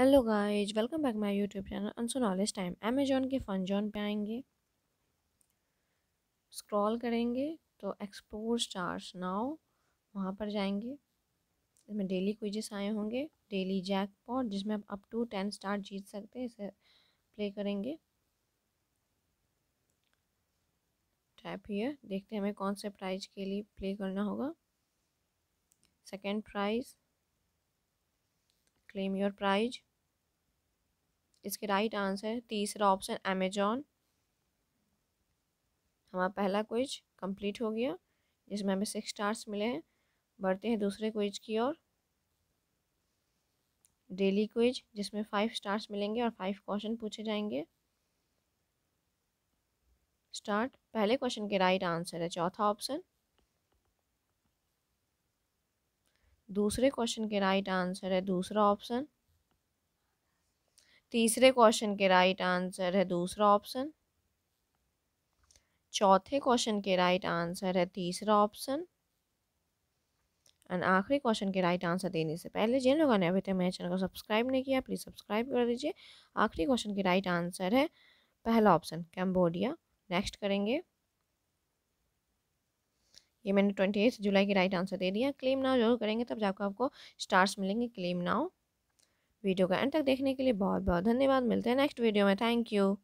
hello guys welcome back my YouTube channel answer knowledge time Amazon के fun zone पर आएंगे scroll करेंगे तो एक्सप्लोर स्टार्स नाउ वहाँ पर जाएंगे इसमें डेली क्विजेस आए होंगे डेली जैक पॉट जिसमें आप अप टू टेन स्टार जीत सकते हैं इसे प्ले करेंगे टैप हियर देखते हैं हमें कौन से प्राइज के लिए प्ले करना होगा second prize claim your prize इसके राइट आंसर तीसरा ऑप्शन अमेजॉन हमारा पहला क्विज कंप्लीट हो गया जिसमें हमें सिक्स स्टार्स मिले हैं बढ़ते हैं दूसरे क्विज की ओर डेली क्विज जिसमें फाइव स्टार्स मिलेंगे और फाइव क्वेश्चन पूछे जाएंगे स्टार्ट पहले क्वेश्चन के राइट आंसर है चौथा ऑप्शन दूसरे क्वेश्चन के राइट आंसर है दूसरा ऑप्शन तीसरे क्वेश्चन के राइट आंसर है दूसरा ऑप्शन चौथे क्वेश्चन के राइट आंसर है तीसरा ऑप्शन एंड आखिरी क्वेश्चन के राइट आंसर देने से पहले जिन लोगों ने अभी तक मेरे चैनल को सब्सक्राइब नहीं किया प्लीज़ सब्सक्राइब कर दीजिए आखिरी क्वेश्चन के राइट आंसर है पहला ऑप्शन कैम्बोडिया नेक्स्ट करेंगे ये मैंने ट्वेंटी एथ जुलाई की राइट आंसर दे दिया क्लेम नाव जरूर करेंगे तब जाकर आपको स्टार्स मिलेंगे क्लेम नाव वीडियो का एंड तक देखने के लिए बहुत बहुत धन्यवाद मिलते हैं नेक्स्ट वीडियो में थैंक यू